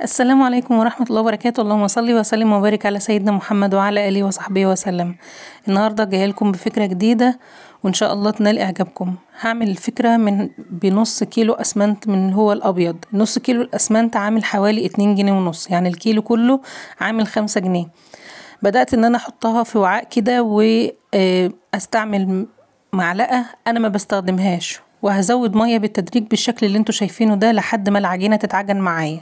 السلام عليكم ورحمة الله وبركاته اللهم صل وسلم وبارك على سيدنا محمد وعلى آله وصحبه وسلم النهاردة جاية لكم بفكرة جديدة وإن شاء الله تنال إعجابكم هعمل الفكرة من بنص كيلو أسمنت من هو الأبيض نص كيلو الأسمنت عامل حوالي اتنين جنيه ونص يعني الكيلو كله عامل خمسة جنيه بدأت إن أنا أحطها في وعاء كده وأستعمل آه، معلقة أنا ما بستخدمهاش وهزود مية بالتدريج بالشكل اللي انتوا شايفينه ده لحد ما العجينة تتعجن معايا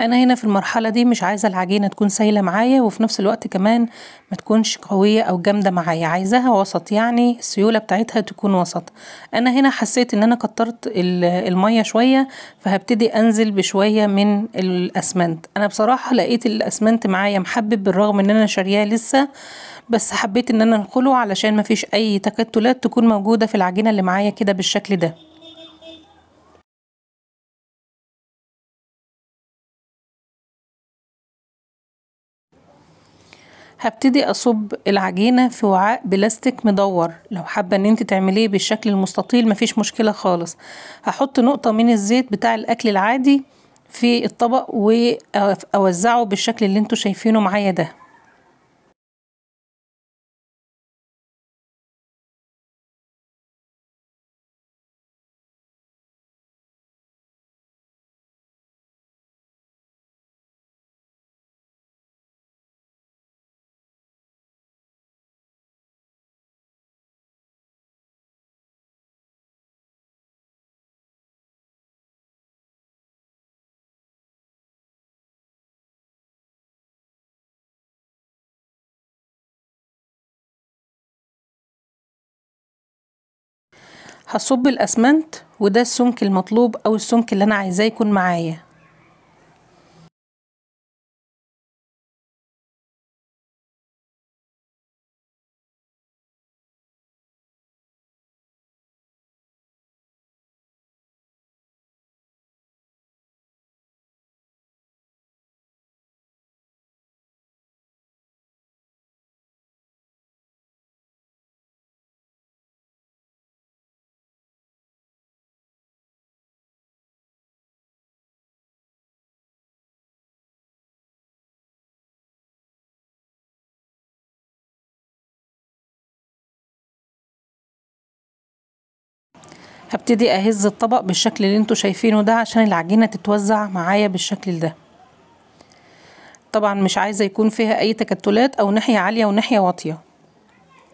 انا هنا في المرحله دي مش عايزه العجينه تكون سايله معايا وفي نفس الوقت كمان ما تكونش قويه او جامده معايا عايزاها وسط يعني السيوله بتاعتها تكون وسط انا هنا حسيت ان انا كترت الميه شويه فهبتدي انزل بشويه من الاسمنت انا بصراحه لقيت الاسمنت معايا محبب بالرغم ان انا شارياه لسه بس حبيت ان انا انقله علشان مفيش اي تكتلات تكون موجوده في العجينه اللي معايا كده بالشكل ده هبتدي اصب العجينه في وعاء بلاستيك مدور لو حابه ان انت تعمليه بالشكل المستطيل مفيش مشكله خالص هحط نقطه من الزيت بتاع الاكل العادي في الطبق واوزعه بالشكل اللي انتوا شايفينه معايا ده هصب الاسمنت وده السمك المطلوب او السمك اللي انا عايزاه يكون معايا هبتدي اهز الطبق بالشكل اللي انتوا شايفينه ده عشان العجينة تتوزع معايا بالشكل ده طبعا مش عايزة يكون فيها اي تكتلات او ناحية عالية وناحية واطية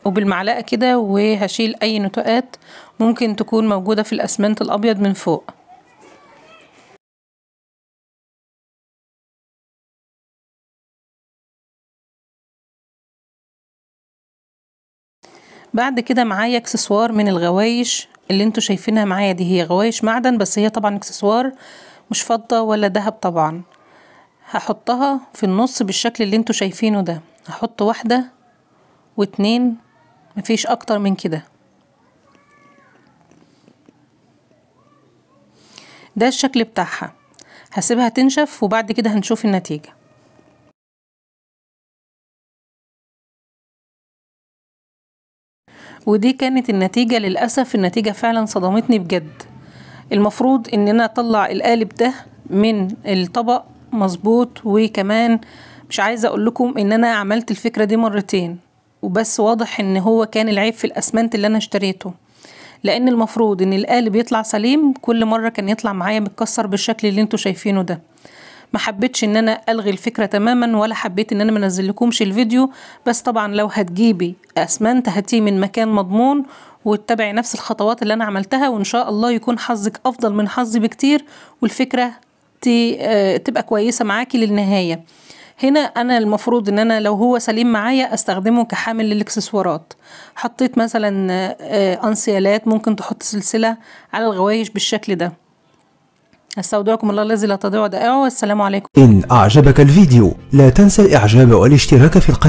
وبالمعلقة كده وهشيل اي نتوءات ممكن تكون موجودة في الاسمنت الابيض من فوق بعد كده معايا اكسسوار من الغوايش اللي انتوا شايفينها معايا دي هي غوايش معدن بس هي طبعا اكسسوار مش فضة ولا ذهب طبعا هحطها في النص بالشكل اللي انتوا شايفينه ده هحط واحدة واتنين مفيش اكتر من كده ده الشكل بتاعها هسيبها تنشف وبعد كده هنشوف النتيجه ودي كانت النتيجة للأسف النتيجة فعلا صدمتني بجد المفروض ان انا اطلع القالب ده من الطبق مظبوط وكمان مش عايزه اقول لكم ان انا عملت الفكره دي مرتين وبس واضح ان هو كان العيب في الاسمنت اللي انا اشتريته لان المفروض ان القالب يطلع سليم كل مره كان يطلع معايا متكسر بالشكل اللي انتوا شايفينه ده ما حبيتش ان انا الغي الفكره تماما ولا حبيت ان انا ما انزلكمش الفيديو بس طبعا لو هتجيبي اسمنت هاتيه من مكان مضمون واتبعي نفس الخطوات اللي انا عملتها وان شاء الله يكون حظك افضل من حظي بكتير والفكره آه، تبقى كويسه معاكي للنهايه هنا انا المفروض ان انا لو هو سليم معايا استخدمه كحامل للاكسسوارات حطيت مثلا آه، آه، انسيالات ممكن تحط سلسله على الغوايش بالشكل ده استودعكم الله الذي لا تضيع ودائعه والسلام عليكم إن أعجبك الفيديو لا تنسى الإعجاب والاشتراك في القناة